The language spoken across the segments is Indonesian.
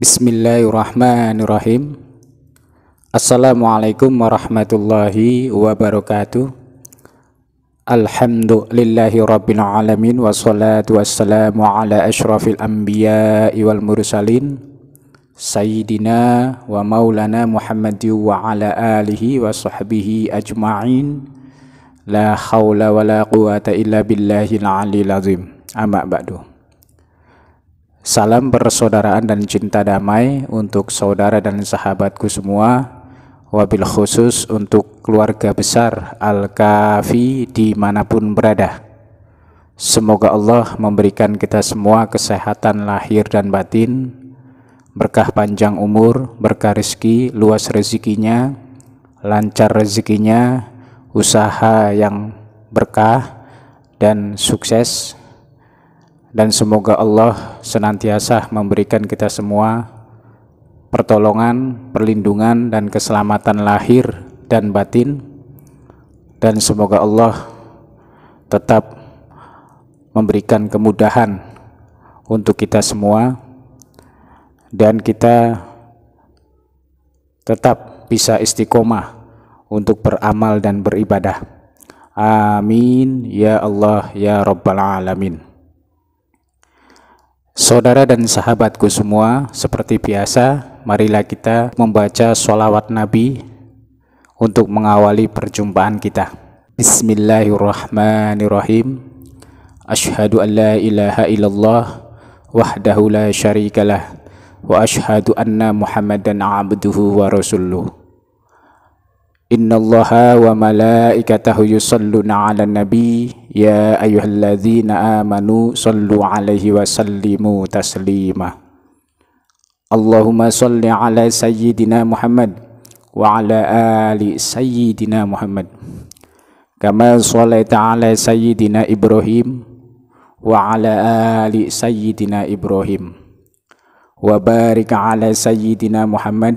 Bismillahirrahmanirrahim Assalamualaikum warahmatullahi wabarakatuh Alhamdulillahi rabbil alamin Wassalatu wassalamu ala ashrafil anbiya wal mursalin Sayyidina wa maulana Muhammadi wa ala alihi wa sahbihi ajma'in La hawla wa la quwata illa billahi al alil azim Amma ba'du Salam persaudaraan dan cinta damai untuk saudara dan sahabatku semua, wabil khusus untuk keluarga besar Al-Kafi dimanapun berada. Semoga Allah memberikan kita semua kesehatan lahir dan batin, berkah panjang umur, berkah rezeki, luas rezekinya, lancar rezekinya, usaha yang berkah, dan sukses dan semoga Allah senantiasa memberikan kita semua pertolongan, perlindungan dan keselamatan lahir dan batin dan semoga Allah tetap memberikan kemudahan untuk kita semua dan kita tetap bisa istiqomah untuk beramal dan beribadah. Amin ya Allah ya Rabbal Alamin. Saudara dan sahabatku semua, seperti biasa, marilah kita membaca sholawat Nabi untuk mengawali perjumpaan kita. Bismillahirrahmanirrahim. Ashhadu an la ilaha illallah wahdahu la syarikalah wa ashhadu anna muhammadan abduhu wa rasuluh. إن الله وملائكته يصلون على النبي يا أيها الذين آمنوا صلوا عليه وسلموا تسليما اللهم صل على سيدنا محمد وعلى آل سيدنا محمد كما صليت على سيدنا إبراهيم وعلى آل سيدنا إبراهيم وبارك على سيدنا محمد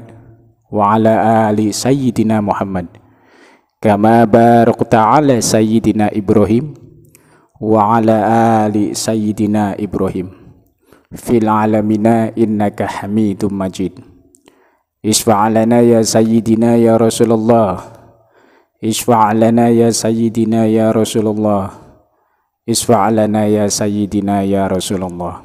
wa ala ali sayyidina Muhammad kama barakta ala sayyidina Ibrahim wa ala ali sayyidina Ibrahim fil alamina innaka hamidum majid isfa'alana ya sayyidina ya Rasulullah isfa'alana ya sayyidina ya Rasulullah isfa'alana ya sayyidina ya Rasulullah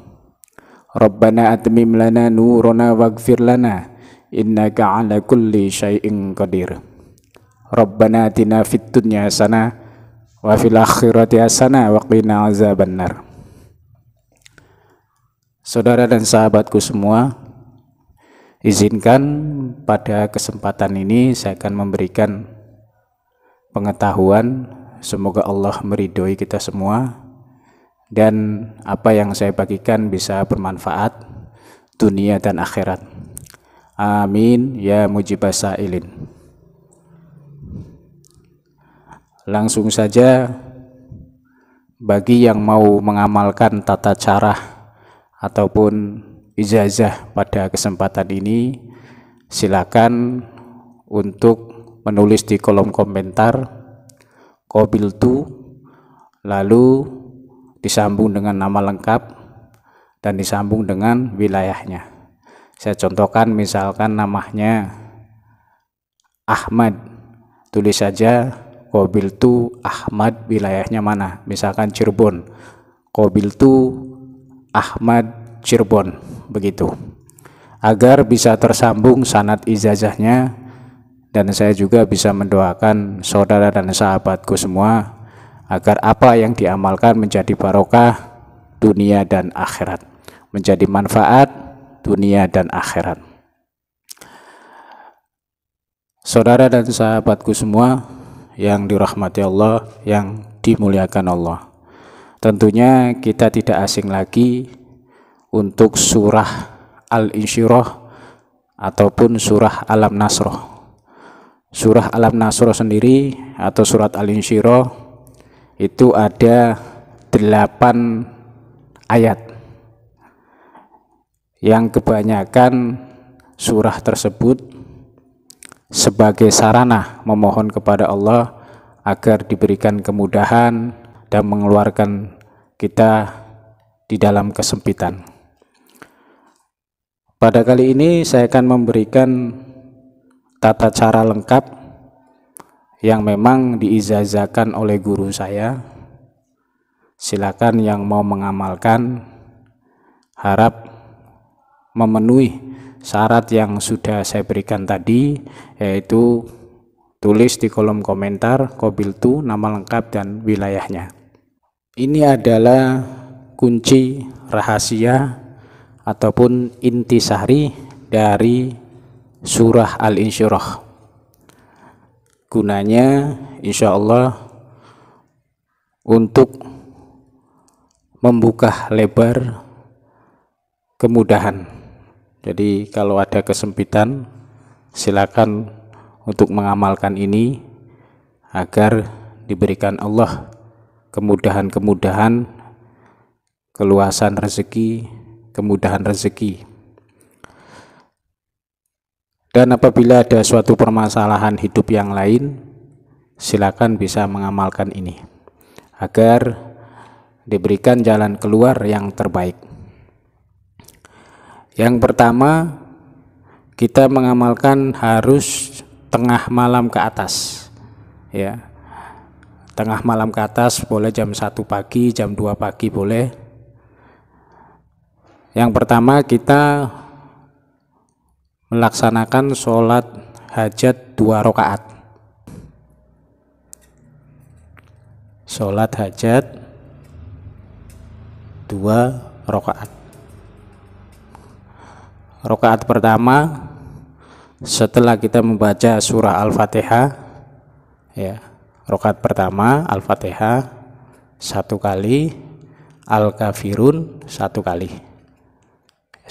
Rabbana atmim lana nurana waghfir lana innaka ala kulli syai'in qadir Rabbana atina fid dunya hasanah wa fil akhirati hasanah wa qina azabannar Saudara dan sahabatku semua izinkan pada kesempatan ini saya akan memberikan pengetahuan semoga Allah meridhoi kita semua dan apa yang saya bagikan bisa bermanfaat dunia dan akhirat. Amin ya mujibas sa'ilin. Langsung saja bagi yang mau mengamalkan tata cara ataupun ijazah pada kesempatan ini silakan untuk menulis di kolom komentar kobil tu lalu disambung dengan nama lengkap dan disambung dengan wilayahnya. Saya contohkan misalkan namanya Ahmad. Tulis saja Kobil tu Ahmad wilayahnya mana? Misalkan Cirebon. Kobil tu Ahmad Cirebon begitu. Agar bisa tersambung sanat ijazahnya dan saya juga bisa mendoakan saudara dan sahabatku semua agar apa yang diamalkan menjadi barokah dunia dan akhirat, menjadi manfaat dunia dan akhirat. Saudara dan sahabatku semua yang dirahmati Allah, yang dimuliakan Allah. Tentunya kita tidak asing lagi untuk surah Al-Insyirah ataupun surah Alam Nasroh. Surah Alam Nasroh sendiri atau surat Al-Insyirah itu ada delapan ayat yang kebanyakan surah tersebut sebagai sarana memohon kepada Allah agar diberikan kemudahan dan mengeluarkan kita di dalam kesempitan. Pada kali ini saya akan memberikan tata cara lengkap yang memang diizazakan oleh guru saya. Silakan yang mau mengamalkan harap memenuhi syarat yang sudah saya berikan tadi yaitu tulis di kolom komentar tu nama lengkap dan wilayahnya ini adalah kunci rahasia ataupun inti intisari dari surah al-insyirah gunanya insya Allah untuk membuka lebar kemudahan jadi kalau ada kesempitan silakan untuk mengamalkan ini agar diberikan Allah kemudahan-kemudahan keluasan rezeki, kemudahan rezeki. Dan apabila ada suatu permasalahan hidup yang lain, silakan bisa mengamalkan ini agar diberikan jalan keluar yang terbaik. Yang pertama, kita mengamalkan harus tengah malam ke atas. Ya. Tengah malam ke atas boleh jam 1 pagi, jam 2 pagi boleh. Yang pertama kita melaksanakan sholat hajat dua rakaat. Sholat hajat dua rakaat rokaat pertama setelah kita membaca surah Al-Fatihah ya rokaat pertama Al-Fatihah satu kali Al-Kafirun satu kali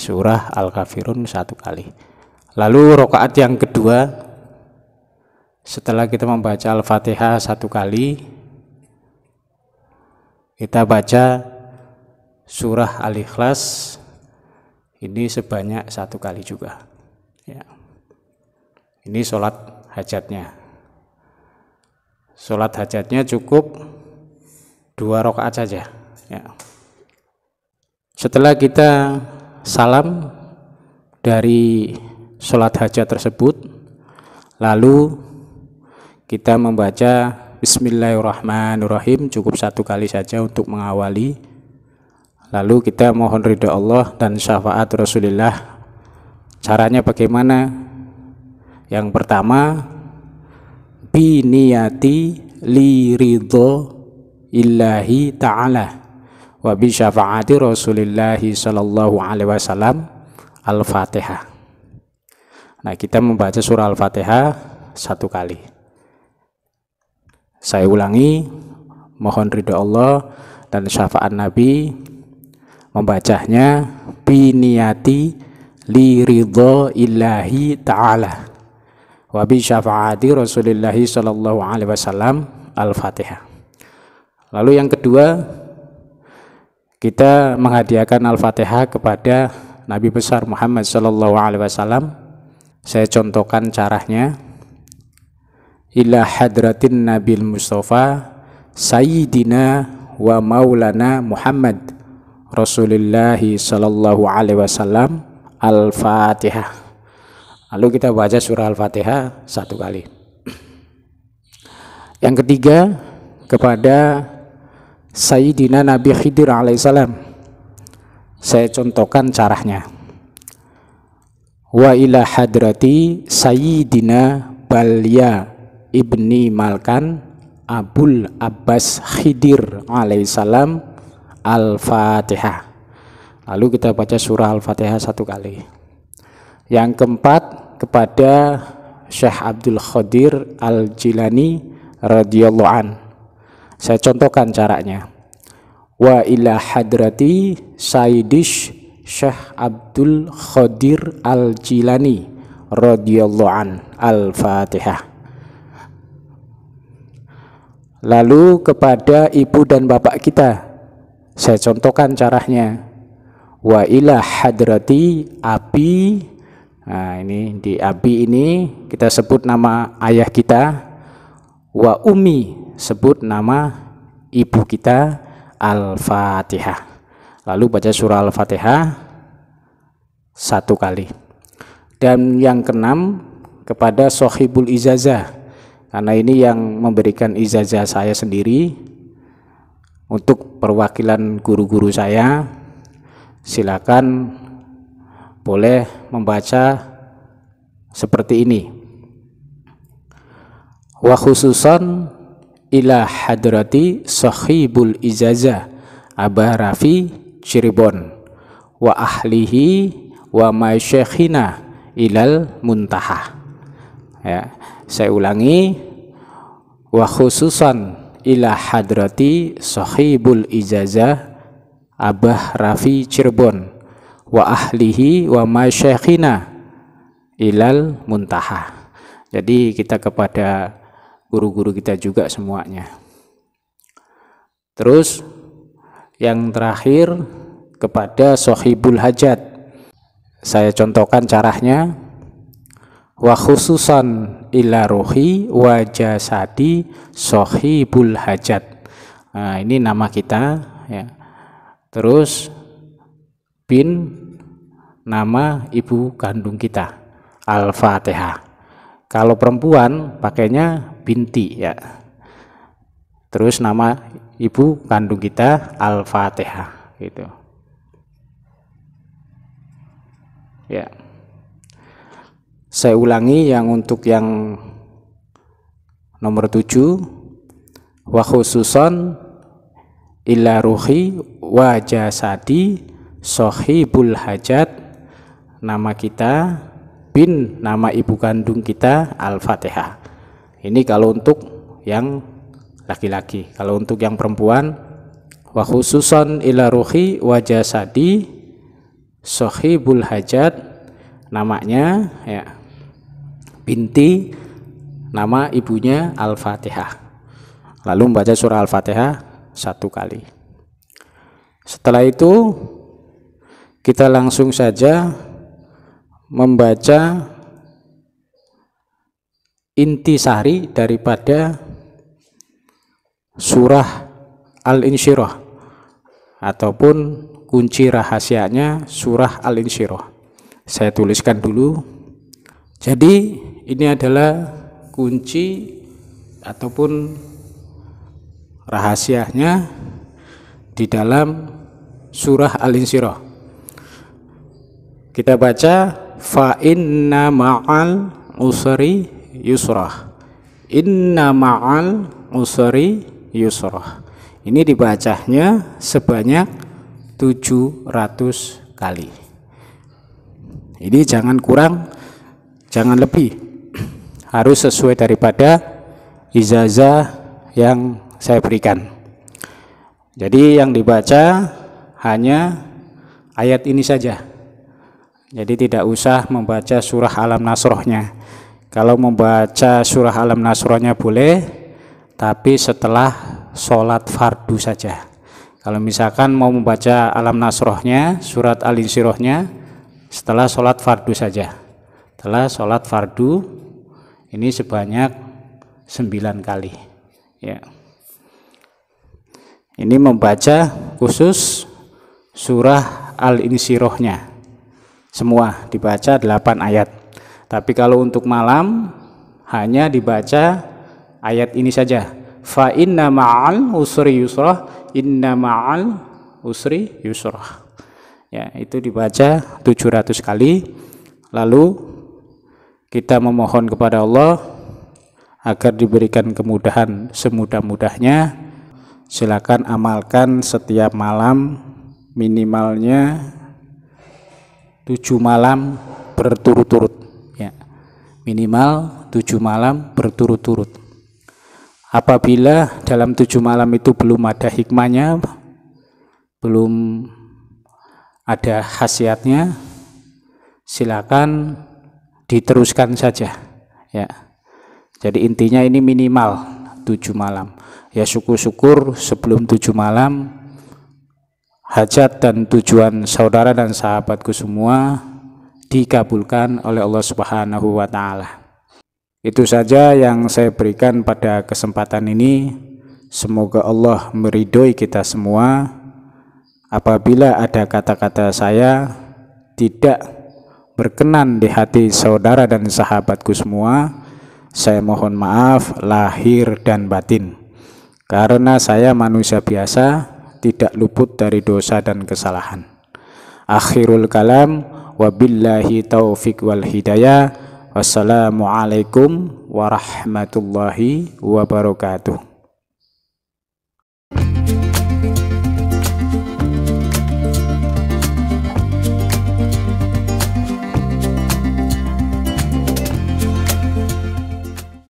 surah Al-Kafirun satu kali lalu rokaat yang kedua setelah kita membaca Al-Fatihah satu kali kita baca surah Al-Ikhlas ini sebanyak satu kali juga ya ini sholat hajatnya sholat hajatnya cukup dua rakaat saja ya setelah kita salam dari sholat hajat tersebut lalu kita membaca Bismillahirrahmanirrahim cukup satu kali saja untuk mengawali lalu kita mohon ridho Allah dan syafaat Rasulullah caranya bagaimana yang pertama biniyati li ridho illahi ta'ala wa bi syafaati Rasulillah sallallahu alaihi wasallam Al-Fatihah nah kita membaca surah Al-Fatihah satu kali saya ulangi mohon ridho Allah dan syafaat Nabi membacanya biniyati li ridho illahi ta'ala wa bi syafaati rasulillahi sallallahu alaihi wasallam al-fatihah lalu yang kedua kita menghadiahkan al-fatihah kepada Nabi besar Muhammad sallallahu alaihi wasallam saya contohkan caranya ila hadratin nabil mustafa sayyidina wa maulana Muhammad Rasulullah Sallallahu Alaihi Wasallam Al-Fatihah Lalu kita baca surah Al-Fatihah satu kali Yang ketiga kepada Sayyidina Nabi Khidir alaihissalam Saya contohkan caranya Wa ila hadrati Sayyidina Balya Ibni Malkan Abul Abbas Khidir alaihissalam Al-Fatihah. Lalu kita baca surah Al-Fatihah satu kali. Yang keempat kepada Syekh Abdul Khadir Al-Jilani radhiyallahu an. Saya contohkan caranya. Wa ila hadrati Sayyidish Syekh Abdul Khadir Al-Jilani radhiyallahu an. Al-Fatihah. Lalu kepada ibu dan bapak kita saya contohkan caranya. Wa ila hadrati abi. Nah, ini di abi ini kita sebut nama ayah kita. Wa umi sebut nama ibu kita. Al-Fatihah. Lalu baca surah Al-Fatihah satu kali. Dan yang keenam kepada sohibul izazah karena ini yang memberikan ijazah saya sendiri untuk perwakilan guru-guru saya silakan boleh membaca seperti ini wa khususan ila hadrati sahibul ijazah Aba Rafi Cirebon wa ahlihi wa masyekhina ilal muntaha ya saya ulangi wa khususan ila hadrati sahibul ijazah Abah Rafi Cirebon wa ahlihi wa masyayikhina ilal muntaha. Jadi kita kepada guru-guru kita juga semuanya. Terus yang terakhir kepada sohibul hajat. Saya contohkan caranya wa khususan ila ruhi wa jasadi sohibul hajat nah, ini nama kita ya terus bin nama ibu kandung kita al-fatihah kalau perempuan pakainya binti ya terus nama ibu kandung kita al-fatihah gitu ya yeah. Saya ulangi yang untuk yang nomor tujuh wa khususan illa ruhi wa jasadi sohibul hajat nama kita bin nama ibu kandung kita al-fatihah ini kalau untuk yang laki-laki kalau untuk yang perempuan wa khususan illa ruhi wa jasadi sohibul hajat namanya ya binti nama ibunya Al-Fatihah. Lalu membaca surah Al-Fatihah satu kali. Setelah itu kita langsung saja membaca inti sari daripada surah Al-Insyirah ataupun kunci rahasianya surah Al-Insyirah. Saya tuliskan dulu. Jadi ini adalah kunci ataupun rahasianya di dalam surah Al-Insyirah. Kita baca fa inna ma'al usri yusrah. Inna ma'al usri yusrah. Ini dibacanya sebanyak 700 kali. Ini jangan kurang, jangan lebih harus sesuai daripada ijazah yang saya berikan. Jadi yang dibaca hanya ayat ini saja. Jadi tidak usah membaca surah alam nasrohnya. Kalau membaca surah alam nasrohnya boleh, tapi setelah sholat fardu saja. Kalau misalkan mau membaca alam nasrohnya, surat al-insirohnya, setelah sholat fardu saja. Setelah sholat fardu ini sebanyak 9 kali. Ya. Ini membaca khusus surah Al-Insirohnya. Semua dibaca 8 ayat. Tapi kalau untuk malam hanya dibaca ayat ini saja. Fa inna ma'al usri yusra inna ma'al usri yusra. Ya, itu dibaca 700 kali. Lalu kita memohon kepada Allah agar diberikan kemudahan semudah-mudahnya silakan amalkan setiap malam minimalnya tujuh malam berturut-turut ya minimal tujuh malam berturut-turut apabila dalam tujuh malam itu belum ada hikmahnya belum ada khasiatnya silakan diteruskan saja ya jadi intinya ini minimal tujuh malam ya syukur-syukur sebelum tujuh malam hajat dan tujuan saudara dan sahabatku semua dikabulkan oleh Allah Subhanahu wa taala. Itu saja yang saya berikan pada kesempatan ini. Semoga Allah meridhoi kita semua. Apabila ada kata-kata saya tidak berkenan di hati saudara dan sahabatku semua, saya mohon maaf lahir dan batin. Karena saya manusia biasa, tidak luput dari dosa dan kesalahan. Akhirul kalam, wabillahi taufik wal hidayah. Wassalamualaikum warahmatullahi wabarakatuh.